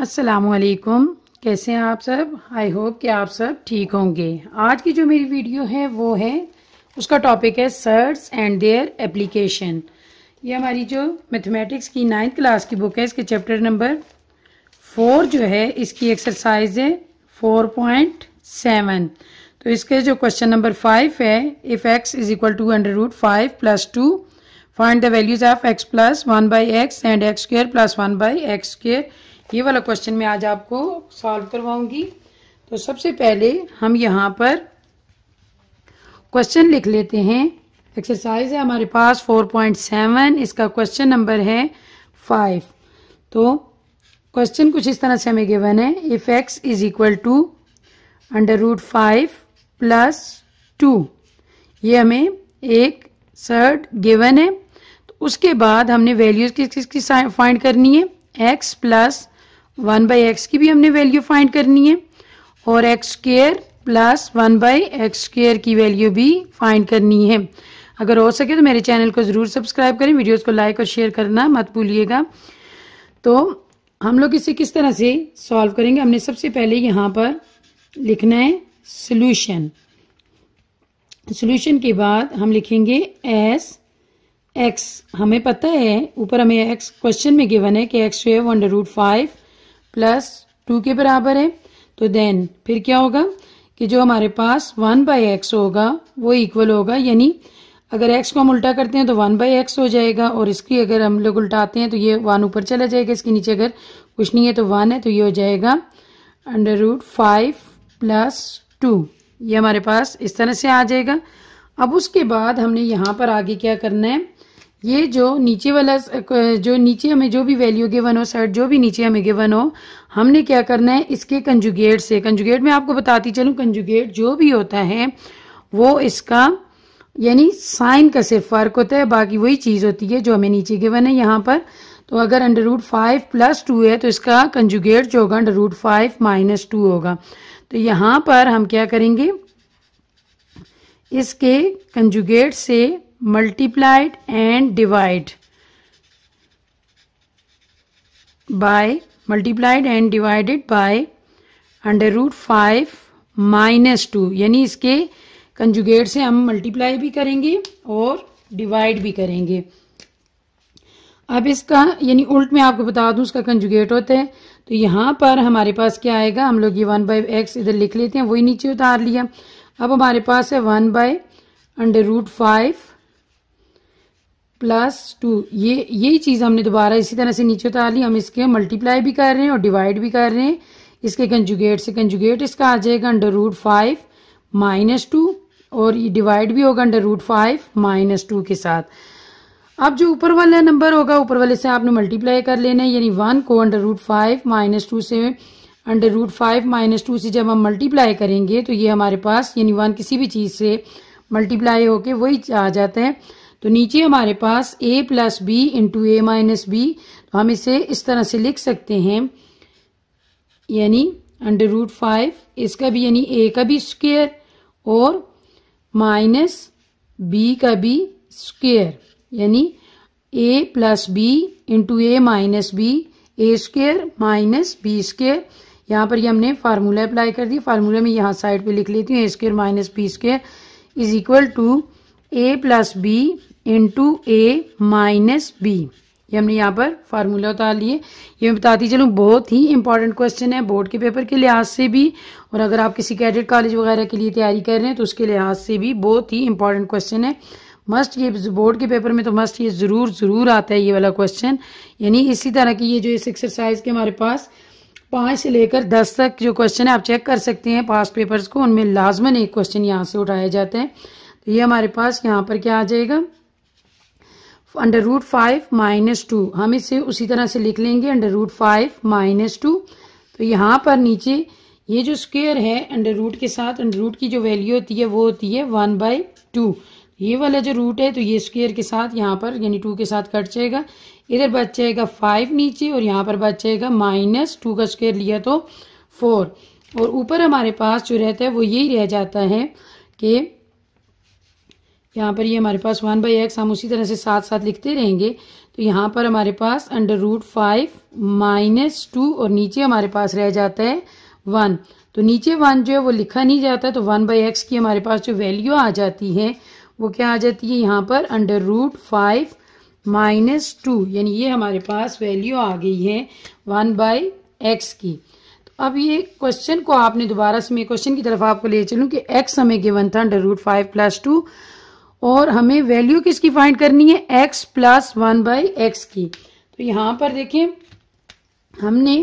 असलकुम कैसे हैं आप सब आई होप कि आप सब ठीक होंगे आज की जो मेरी वीडियो है वो है उसका टॉपिक है सर्ट्स एंड देयर एप्लीकेशन ये हमारी जो मैथमेटिक्स की नाइन्थ क्लास की बुक है इसके चैप्टर नंबर फोर जो है इसकी एक्सरसाइज है फोर पॉइंट सेवन तो इसके जो क्वेश्चन नंबर फाइव है if x is equal to under root five plus two find the values of x plus one by x and x square plus one by x square ये वाला question मैं आज आपको solve करवाऊंगी तो सबसे पहले हम यहाँ पर क्वेश्चन लिख लेते हैं एक्सरसाइज है हमारे पास 4.7 इसका क्वेश्चन नंबर है 5 तो क्वेश्चन कुछ इस तरह से हमें गिवन है if x is equal to under root five plus two ये हमें एक सर्ट गिवन है तो उसके बाद हमने वैल्यूज किस किस की फाइंड करनी है x plus one by x की भी हमने वैल्यू फाइंड करनी है और x square plus one by x square की वैल्यू भी फाइंड करनी है अगर हो सके तो मेरे चैनल को ज़रूर सब्सक्राइब करें वीडियोस को लाइक और शेयर करना मत भूलिएगा तो हम लोग इसे किस तरह से सॉल्व करेंगे हमने सबसे पहले यहाँ पर लिखना है सोल्यूशन तो सोल्यूशन के बाद हम लिखेंगे एस एक्स हमें पता है ऊपर हमें एक्स क्वेश्चन में गिवन है कि एक्स जो है under root five plus two के बराबर है तो देन फिर क्या होगा कि जो हमारे पास वन बाई एक्स होगा वो इक्वल होगा यानी अगर एक्स को हम उल्टा करते हैं तो वन बाई एक्स हो जाएगा और इसकी अगर हम लोग उल्टाते हैं तो ये वन ऊपर चला जाएगा इसके नीचे अगर कुछ नहीं है तो वन है तो ये हो जाएगा under root five plus two ये हमारे पास इस तरह से आ जाएगा अब उसके बाद हमने यहाँ पर आगे क्या करना है ये जो नीचे वाला जो नीचे हमें जो भी वैल्यू गिवन हो सर्ट जो भी नीचे हमें गिवन हो हमने क्या करना है इसके कंजुगेट से कंजुगेट में आपको बताती चलूं कंजुगेट जो भी होता है वो इसका यानी साइन का सिर्फ फर्क होता है बाकी वही चीज़ होती है जो हमें नीचे गिवन है यहाँ पर तो अगर under root five plus two है तो इसका कंजुगेट जो होगा under root five minus two होगा तो यहां पर हम क्या करेंगे इसके कंजुगेट से multiplied and divide by multiplied and divided by under root five minus two यानी इसके कंजुगेट से हम मल्टीप्लाई भी करेंगे और डिवाइड भी करेंगे अब इसका यानी उल्ट में आपको बता दूं इसका कंजुगेट होता है तो यहां पर हमारे पास क्या आएगा हम लोग ये वन बाय एक्स इधर लिख लेते हैं वही नीचे उतार लिया अब हमारे पास है one by under root five plus two ये यही चीज़ हमने दोबारा इसी तरह से नीचे उतार ली हम इसके मल्टीप्लाई भी कर रहे हैं और डिवाइड भी कर रहे हैं इसके कंजुगेट से कंजुगेट इसका आ जाएगा under root five minus two और ये डिवाइड भी होगा under root five minus two के साथ अब जो ऊपर वाला नंबर होगा ऊपर वाले से आपने मल्टीप्लाई कर लेना है यानी वन को under root five minus two से under root five minus two से जब हम मल्टीप्लाई करेंगे तो ये हमारे पास यानी वन किसी भी चीज़ से मल्टीप्लाई होके वही आ जाता है तो नीचे हमारे पास a plus b into a minus b तो हम इसे इस तरह से लिख सकते हैं यानी अंडर रूट फाइव इसका भी यानी ए का भी स्क्वेयर और माइनस बी का भी स्क्वेयर यानी a plus b into a minus b a square minus b square यहाँ पर ये हमने फार्मूला अप्लाई कर दी फार्मूला में यहाँ साइड पे लिख लेती हूँ a square minus b square is equal to a plus b into a minus b ये हमने यहाँ पर फार्मूला उतार लिए ये मैं बताती चलूँ बहुत ही इंपॉर्टेंट क्वेश्चन है बोर्ड के पेपर के लिहाज से भी और अगर आप किसी कैडेट कॉलेज वगैरह के लिए तैयारी कर रहे हैं तो उसके लिहाज से भी बहुत ही इंपॉर्टेंट क्वेश्चन है मस्ट ये बोर्ड के पेपर में तो मस्ट ये ज़रूर ज़रूर आता है ये वाला क्वेश्चन यानी इसी तरह की ये जो इस एक्सरसाइज के हमारे पास पाँच से लेकर दस तक जो क्वेश्चन है आप चेक कर सकते हैं पास्ट पेपर्स को उनमें लाजमन एक क्वेश्चन यहाँ से उठाया जाता है तो ये हमारे पास यहाँ पर क्या आ जाएगा under root five minus two हम इसे उसी तरह से लिख लेंगे under root five minus two तो यहाँ पर नीचे ये जो स्क्वेयर है अंडर रूट के साथ अंडर रूट की जो वैल्यू होती है वो होती है वन बाई टू ये वाला जो रूट है तो ये स्क्वेयर के साथ यहाँ पर यानी टू के साथ कट जाएगा इधर बच जाएगा फाइव नीचे और यहाँ पर बच जाएगा माइनस टू का स्क्वेयर लिया तो फोर और ऊपर हमारे पास जो रहता है वो यही रह जाता है कि यहाँ पर ये हमारे पास वन बाई एक्स हम उसी तरह से साथ साथ लिखते रहेंगे तो यहाँ पर हमारे पास under root five minus two और नीचे हमारे पास रह जाता है वन तो नीचे वन जो है वो लिखा नहीं जाता तो वन बाई एक्स की हमारे पास जो वैल्यू आ जाती है वो क्या आ जाती है यहाँ पर under root five minus two यानी ये हमारे पास वैल्यू आ गई है वन बाई एक्स की तो अब ये क्वेश्चन को आपने दोबारा से मैं क्वेश्चन की तरफ आपको ले चलूँ कि एक्स हमें गिवन था under root five plus two और हमें वैल्यू किसकी फाइंड करनी है x plus one by x की तो यहाँ पर देखें हमने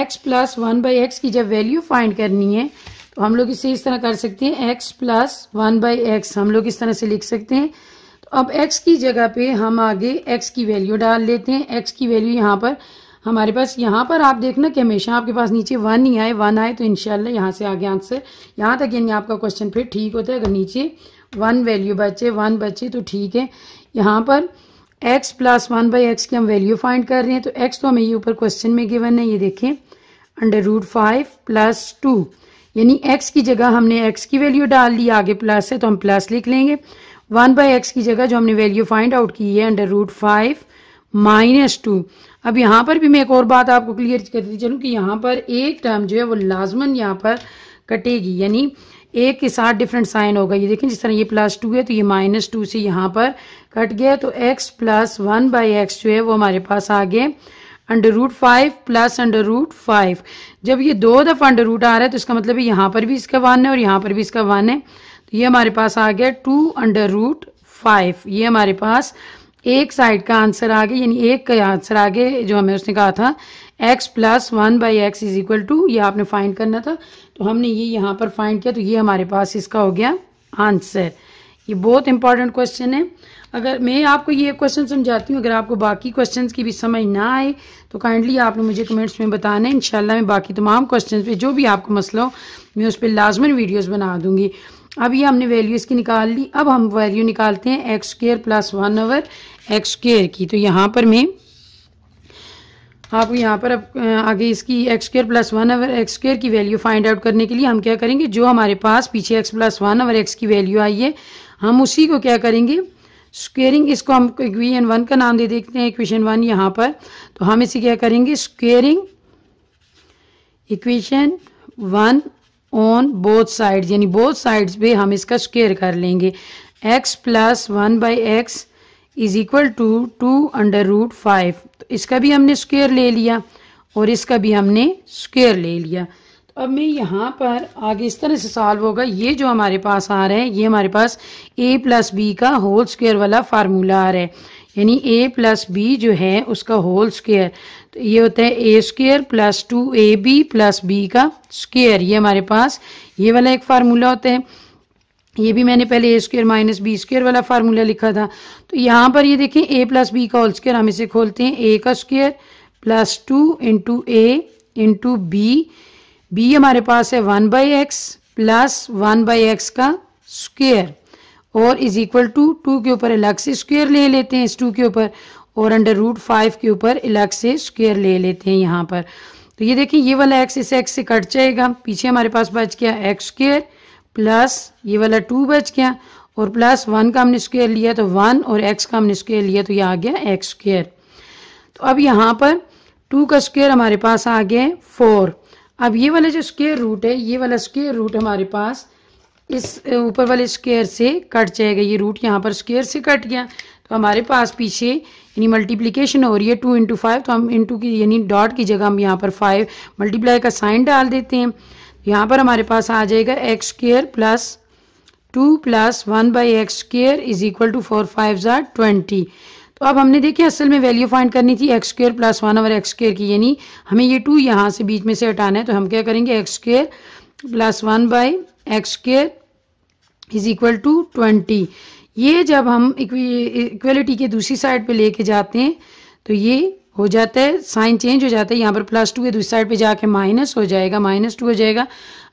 x plus one by x की जब वैल्यू फाइंड करनी है तो हम लोग इसे इस तरह कर सकते हैं x plus one by x हम लोग इस तरह से लिख सकते हैं तो अब एक्स की जगह पे हम आगे एक्स की वैल्यू डाल लेते हैं एक्स की वैल्यू यहाँ पर हमारे पास यहाँ पर आप देखना कि हमेशा आपके पास नीचे वन ही आए वन आए तो इनशाला यहाँ से आगे आंसर यहाँ तक यानी आपका क्वेश्चन फिर ठीक होता है अगर नीचे वन वैल्यू बचे वन बचे तो ठीक है यहाँ पर x plus one by x की हम वैल्यू फाइंड कर रहे हैं तो एक्स तो हमें ये ऊपर क्वेश्चन में गिवन है ये देखें under root five plus two यानी एक्स की जगह हमने एक्स की वैल्यू डाल ली आगे प्लस है तो हम प्लस लिख लेंगे वन बाई एक्स की जगह जो हमने वैल्यू फाइंड आउट की है under root five minus two अब यहाँ पर भी मैं एक और बात आपको क्लियर करती चलूँ कि यहाँ पर एक टर्म जो है वो लाजमन यहाँ पर कटेगी यानी एक के साथ डिफरेंट साइन होगा ये देखें जिस तरह ये प्लस टू है तो ये माइनस टू से यहाँ पर कट गया तो x plus one by x जो है वो हमारे पास आ गए under root five plus under root five जब ये दो दफ़ा अंडर रूट आ रहा है तो इसका मतलब यहाँ पर भी इसका वन है और यहाँ पर भी इसका वन है तो ये हमारे पास आ गया टू अंडर रूट फाइव ये हमारे पास एक साइड का आंसर आ गया यानी एक का आंसर आ गया जो हमें उसने कहा था x plus one by x is equal to ये आपने फाइंड करना था तो हमने ये यहाँ पर फाइंड किया तो ये हमारे पास इसका हो गया आंसर ये बहुत इंपॉर्टेंट क्वेश्चन है अगर मैं आपको ये क्वेश्चन समझाती हूँ अगर आपको बाकी क्वेश्चन की भी समझ ना आए तो काइंडली आपने मुझे कमेंट्स में बताना है इनशाला मैं बाकी तमाम क्वेश्चन पे जो भी आपको मसला हो मैं उस पर लाजमन वीडियोज बना दूंगी अब ये हमने वैल्यू इसकी निकाल ली अब हम वैल्यू निकालते हैं x square plus one over x square की तो यहाँ पर मैं आपको यहाँ पर अब आगे इसकी x square plus one over x square की वैल्यू फाइंड आउट करने के लिए हम क्या करेंगे जो हमारे पास पीछे x plus one over x की वैल्यू आई है हम उसी को क्या करेंगे स्क्वेयरिंग इसको हम इक्वेशन वन का नाम दे देखते हैं इक्वेशन वन यहाँ पर तो हम इसे क्या करेंगे squaring equation one on both side यानी बोथ साइड्स पे हम इसका स्क्वेयर कर लेंगे x plus one by x is equal to two under root five इसका भी हमने स्क्वेयर ले लिया और इसका भी हमने स्क्वेयर ले लिया तो अब मैं यहाँ पर आगे इस तरह से सॉल्व होगा ये जो हमारे पास आ रहा है ये हमारे पास ए प्लस बी का होल स्क्वेयर वाला फार्मूला आ रहा है यानी ए प्लस बी जो है उसका होल स्क्वेयर तो ये होता है a square plus two a b plus b का स्क्वेयर ये हमारे पास ये वाला एक फार्मूला होता है ये भी मैंने पहले a square minus b square वाला फार्मूला लिखा था तो यहाँ पर ये देखें ए प्लस बी का होल स्क्र हम इसे खोलते हैं ए का square plus two into a into b b हमारे पास है one by x plus one by x का स्क्वेयर और इज इक्वल टू टू के ऊपर अलग से स्क्वेयर ले लेते हैं इस टू के ऊपर और अंडर रूट फाइव के ऊपर अलग से स्क्वेयर ले लेते हैं यहाँ पर तो ये देखिए ये वाला एक्स इस एक्स से कट जाएगा पीछे हमारे पास बच गया एक्स स्क्वेयर प्लस ये वाला टू बच गया और प्लस वन का हमने स्क्वेयर लिया तो वन और एक्स का हमने स्क्वेयर लिया तो ये आ गया एक्स स्क्वेयर तो अब यहाँ पर टू का स्क्वेयर हमारे पास आ गया फोर अब ये वाला जो स्क्वेयर रूट है ये वाला स्क्वेयर रूट हमारे पास इस ऊपर वाले स्क्वेयर से कट जाएगा ये रूट यहाँ पर स्क्वेयर से कट गया तो हमारे पास पीछे यानी मल्टीप्लीकेशन हो रही है टू इंटू फाइव तो हम इंटू की यानी डॉट की जगह हम यहाँ पर फाइव मल्टीप्लाई का साइन डाल देते हैं यहाँ पर हमारे पास आ जाएगा x square plus two plus one by x square is equal to four five ज़ार ट्वेंटी तो अब हमने देखिए असल में वैल्यू फाइंड करनी थी एक्स स्क्र प्लस वन और एक्स स्क्र की यानी हमें ये टू यहाँ से बीच में से हटाना है तो हम क्या करेंगे x square plus one by x square is equal to twenty ये जब हम इक्वलिटी के दूसरी साइड पे लेके जाते हैं तो ये हो जाता है साइन चेंज हो जाता है यहाँ पर प्लस टू है दूसरी तो साइड पे जाके माइनस हो जाएगा माइनस टू हो जाएगा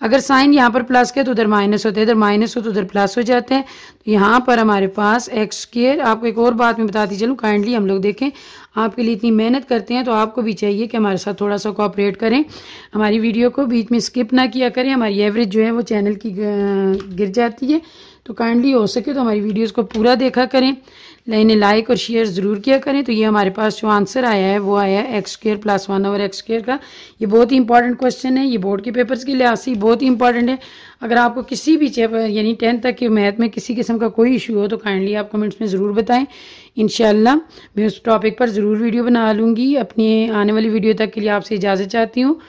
अगर साइन यहाँ पर प्लस के तो उधर माइनस होता है इधर माइनस हो तो उधर प्लस हो जाते हैं तो यहाँ पर हमारे पास एक्स स्केयर आपको एक और बात मैं बताती चलूँ काइंडली हम लोग देखें आपके लिए इतनी मेहनत करते हैं तो आपको भी चाहिए कि हमारे साथ थोड़ा सा कोऑपरेट करें हमारी वीडियो को बीच में स्किप ना किया करें हमारी एवरेज जो है वो चैनल की गिर जाती है तो काइंडली हो सके तो हमारी वीडियोस को पूरा देखा करें इन्हें लाइक और शेयर ज़रूर किया करें तो ये हमारे पास जो आंसर आया है वो आया है x square plus one over x square का ये बहुत ही इंपॉर्टेंट क्वेश्चन है ये बोर्ड के पेपर्स के लिहाज से बहुत ही इंपॉर्टेंट है अगर आपको किसी भी चैप्टर यानी टेंथ तक के मैथ में किसी किस्म का कोई इशू हो तो काइंडली आप कमेंट्स में ज़रूर बताएं इन मैं उस टॉपिक पर ज़रूर वीडियो बना लूँगी अपनी आने वाली वीडियो तक के लिए आपसे इजाज़त चाहती हूँ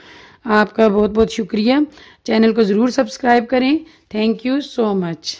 आपका बहुत बहुत शुक्रिया चैनल को ज़रूर सब्सक्राइब करें थैंक यू सो मच